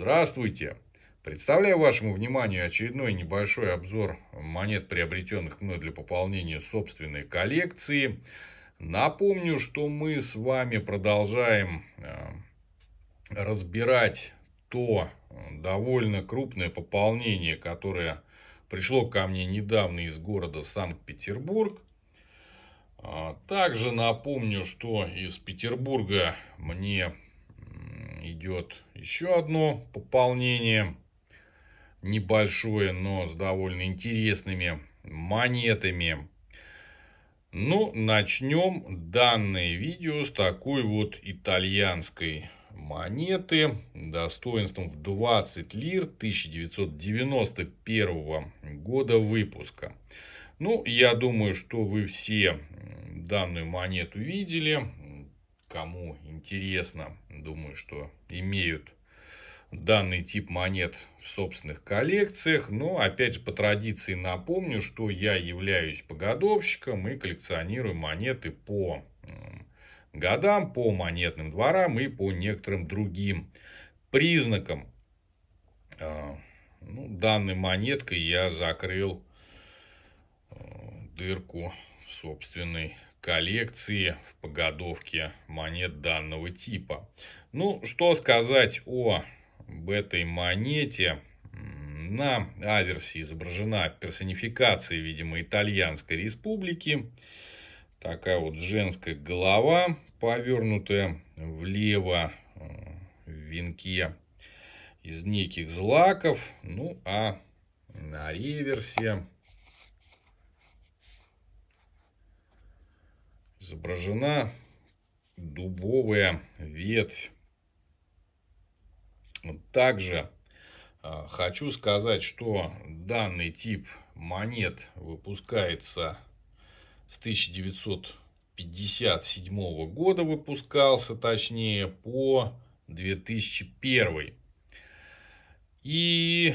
Здравствуйте! Представляю вашему вниманию очередной небольшой обзор монет, приобретенных мной для пополнения собственной коллекции. Напомню, что мы с вами продолжаем э, разбирать то э, довольно крупное пополнение, которое пришло ко мне недавно из города Санкт-Петербург. А, также напомню, что из Петербурга мне идет еще одно пополнение. Небольшое, но с довольно интересными монетами. Ну, начнем данное видео с такой вот итальянской монеты достоинством в 20 лир 1991 года выпуска. Ну, я думаю, что вы все данную монету видели кому интересно, думаю, что имеют данный тип монет в собственных коллекциях. Но, опять же, по традиции напомню, что я являюсь погодовщиком и коллекционирую монеты по годам, по монетным дворам и по некоторым другим признакам. А, ну, данной монеткой я закрыл э, дырку в собственной коллекции в погодовке монет данного типа. Ну, что сказать о этой монете. На аверсе изображена персонификация, видимо, итальянской республики. Такая вот женская голова, повернутая влево э, в венке из неких злаков. Ну, а на реверсе изображена дубовая ветвь. Также а, хочу сказать, что данный тип монет выпускается с 1957 года, выпускался точнее по 2001. И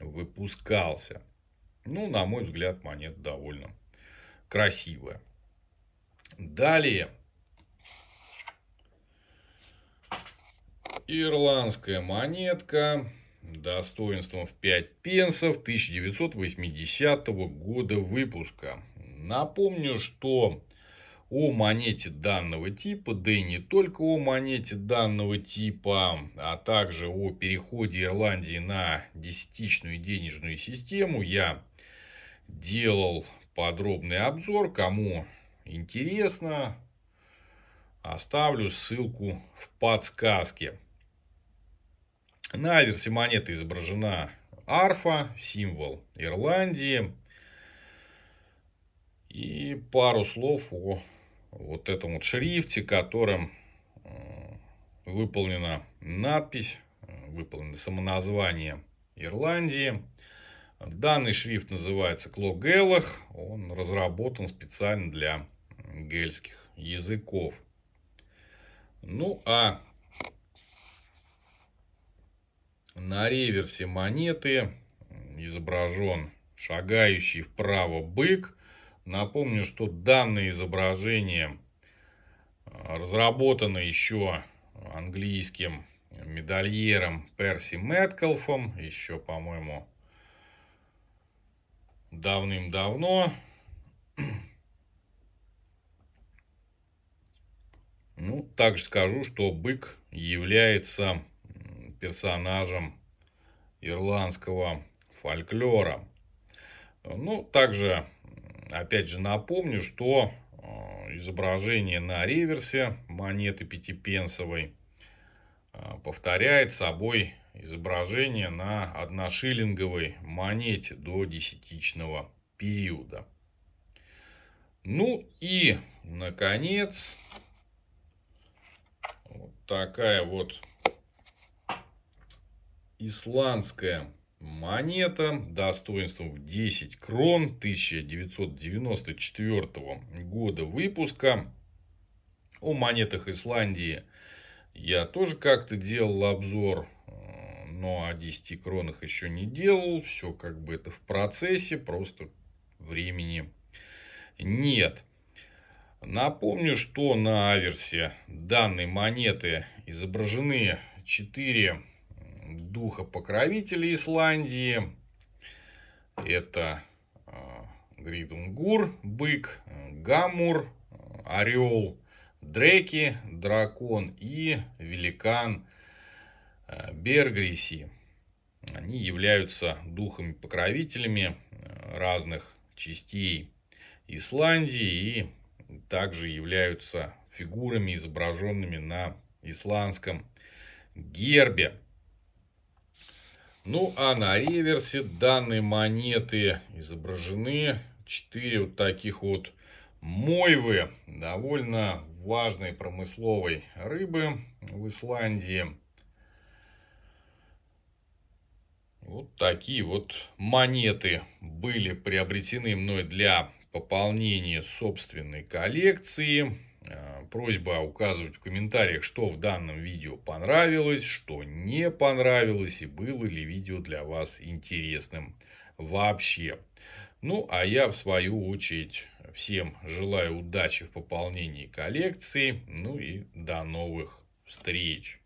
выпускался. Ну, на мой взгляд, монета довольно красивая. Далее. Ирландская монетка достоинством в 5 пенсов 1980 года выпуска. Напомню, что о монете данного типа, да и не только о монете данного типа, а также о переходе Ирландии на десятичную денежную систему я делал подробный обзор, кому интересно, оставлю ссылку в подсказке. На аверсе монеты изображена арфа, символ Ирландии. И пару слов о вот этом вот шрифте, которым э, выполнена надпись, э, выполнено самоназвание Ирландии. Данный шрифт называется Клогеллах. Он разработан специально для гельских языков. Ну а на реверсе монеты изображен шагающий вправо бык – Напомню, что данное изображение а, разработано еще английским медальером Перси Мэткалфом, еще, по-моему, давным-давно. Ну, также скажу, что бык является персонажем ирландского фольклора. Ну, также Опять же напомню, что э, изображение на реверсе монеты пятипенсовой э, повторяет собой изображение на одношиллинговой монете до десятичного периода. Ну и, наконец, вот такая вот исландская Монета достоинством 10 крон 1994 года выпуска. О монетах Исландии я тоже как-то делал обзор, э, но о 10 кронах еще не делал. Все как бы это в процессе, просто времени нет. Напомню, что на аверсе данной монеты изображены 4 духа покровителя Исландии. Это а, Гридунгур, бык, гамур, орел, дреки, дракон и великан а, Бергриси. Они являются духами-покровителями а, разных частей Исландии и также являются фигурами, изображенными на исландском гербе. Ну а на реверсе данной монеты изображены 4 вот таких вот мойвы довольно важной промысловой рыбы в Исландии. Вот такие вот монеты были приобретены мной для пополнения собственной коллекции. Э, просьба указывать в комментариях, что в данном видео понравилось, что не понравилось и было ли видео для вас интересным вообще. Ну, а я, в свою очередь, всем желаю удачи в пополнении коллекции. Ну и до новых встреч!